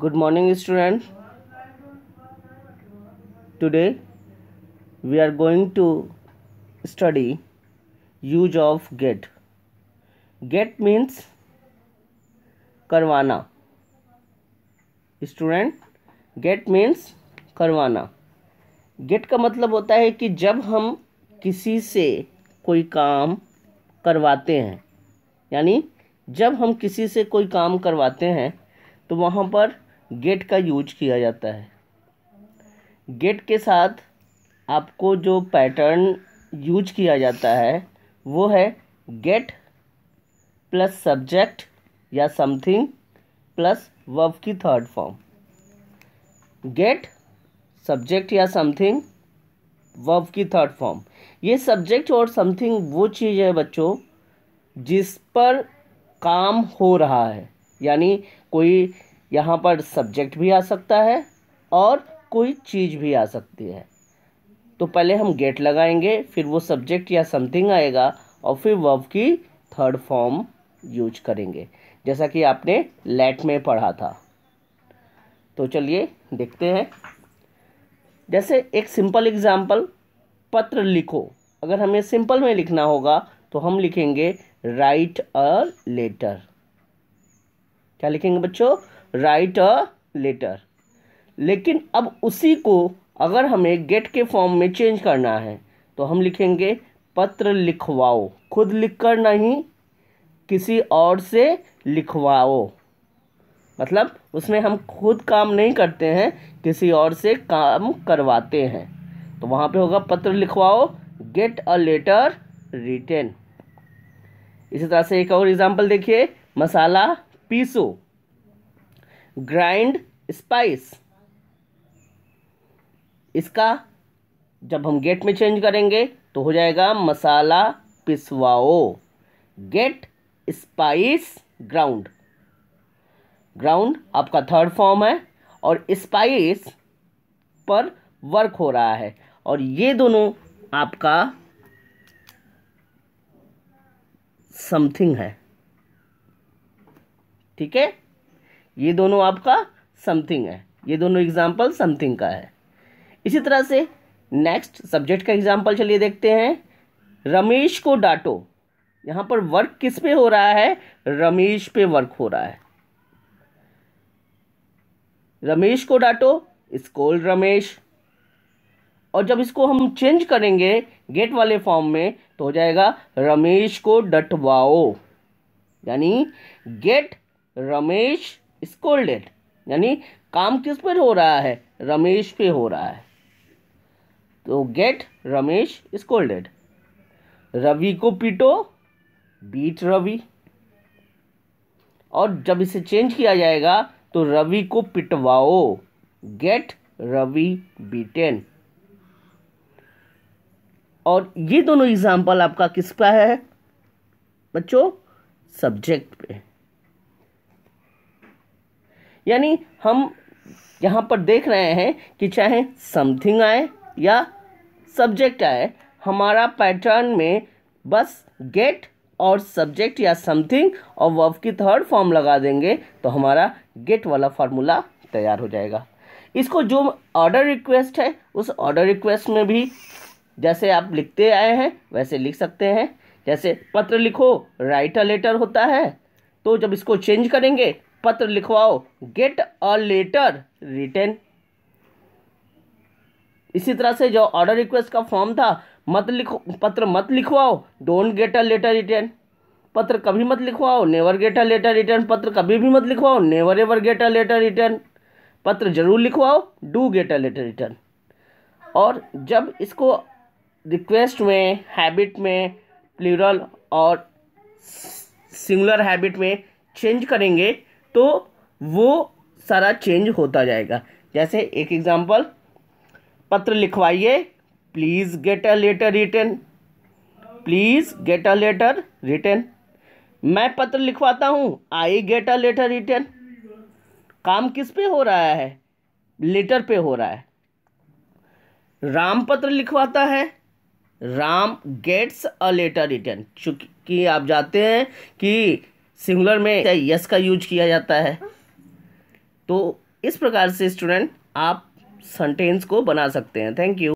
good morning student today we are going to study use of get get means करवाना student get means करवाना get का मतलब होता है कि जब हम किसी से कोई काम करवाते हैं यानी जब हम किसी से कोई काम करवाते हैं तो वहाँ पर गेट का यूज किया जाता है गेट के साथ आपको जो पैटर्न यूज किया जाता है वो है गेट प्लस सब्जेक्ट या समथिंग प्लस वर्ब की थर्ड फॉर्म गेट सब्जेक्ट या समथिंग वर्ब की थर्ड फॉर्म ये सब्जेक्ट और समथिंग वो चीज़ है बच्चों जिस पर काम हो रहा है यानी कोई यहाँ पर सब्जेक्ट भी आ सकता है और कोई चीज़ भी आ सकती है तो पहले हम गेट लगाएंगे फिर वो सब्जेक्ट या समथिंग आएगा और फिर वर्ब की थर्ड फॉर्म यूज करेंगे जैसा कि आपने लेट में पढ़ा था तो चलिए देखते हैं जैसे एक सिंपल एग्जाम्पल पत्र लिखो अगर हमें सिंपल में लिखना होगा तो हम लिखेंगे राइट अ लेटर क्या लिखेंगे बच्चों राइट अ लेटर लेकिन अब उसी को अगर हमें गेट के फॉर्म में चेंज करना है तो हम लिखेंगे पत्र लिखवाओ खुद लिखकर नहीं किसी और से लिखवाओ मतलब उसमें हम खुद काम नहीं करते हैं किसी और से काम करवाते हैं तो वहाँ पे होगा पत्र लिखवाओ गेट अ लेटर रिटेन इसी तरह से एक और एग्जांपल देखिए मसाला पीसो ग्राइंड स्पाइस इसका जब हम गेट में चेंज करेंगे तो हो जाएगा मसाला पिसवाओ गेट स्पाइस ग्राउंड ग्राउंड आपका थर्ड फॉर्म है और स्पाइस पर वर्क हो रहा है और ये दोनों आपका समथिंग है ठीक है ये दोनों आपका समथिंग है ये दोनों एग्जाम्पल समथिंग का है इसी तरह से नेक्स्ट सब्जेक्ट का एग्जाम्पल चलिए देखते हैं रमेश को डांटो यहाँ पर वर्क किस पे हो रहा है रमेश पे वर्क हो रहा है रमेश को डांटो स्कोल रमेश और जब इसको हम चेंज करेंगे गेट वाले फॉर्म में तो हो जाएगा रमेश को डटवाओ यानी गेट रमेश स्कोल्डेड यानी काम किस पर हो रहा है रमेश पे हो रहा है तो गेट रमेश स्कोल्डेड रवि को पीटो बीट रवि और जब इसे चेंज किया जाएगा तो रवि को पिटवाओ गेट रवि बीटेन और ये दोनों एग्जाम्पल आपका किस पर है बच्चों सब्जेक्ट पे यानी हम यहाँ पर देख रहे हैं कि चाहे समथिंग आए या सब्जेक्ट आए हमारा पैटर्न में बस गेट और सब्जेक्ट या समथिंग और वर्ब की थर्ड फॉर्म लगा देंगे तो हमारा गेट वाला फार्मूला तैयार हो जाएगा इसको जो ऑर्डर रिक्वेस्ट है उस ऑर्डर रिक्वेस्ट में भी जैसे आप लिखते आए हैं वैसे लिख सकते हैं जैसे पत्र लिखो राइट अ लेटर होता है तो जब इसको चेंज करेंगे पत्र लिखवाओ गेट अ लेटर रिटर्न इसी तरह से जो ऑर्डर रिक्वेस्ट का फॉर्म था मत लिखो पत्र मत लिखवाओ don't get a letter return पत्र कभी मत लिखवाओ never get a letter return पत्र कभी भी मत लिखवाओ never ever get a letter return पत्र जरूर लिखवाओ do get a letter return और जब इसको रिक्वेस्ट में हैबिट में प्लूरल और सिंगुलर हैबिट में चेंज करेंगे तो वो सारा चेंज होता जाएगा जैसे एक एग्ज़ाम्पल पत्र लिखवाइए please get a letter return please get a letter return मैं पत्र लिखवाता हूँ I get a letter return काम किस पे हो रहा है लेटर पे हो रहा है राम पत्र लिखवाता है Ram gets a letter return चूँकि आप जाते हैं कि सिंगुलर में यस का यूज किया जाता है तो इस प्रकार से स्टूडेंट आप सेंटेंस को बना सकते हैं थैंक यू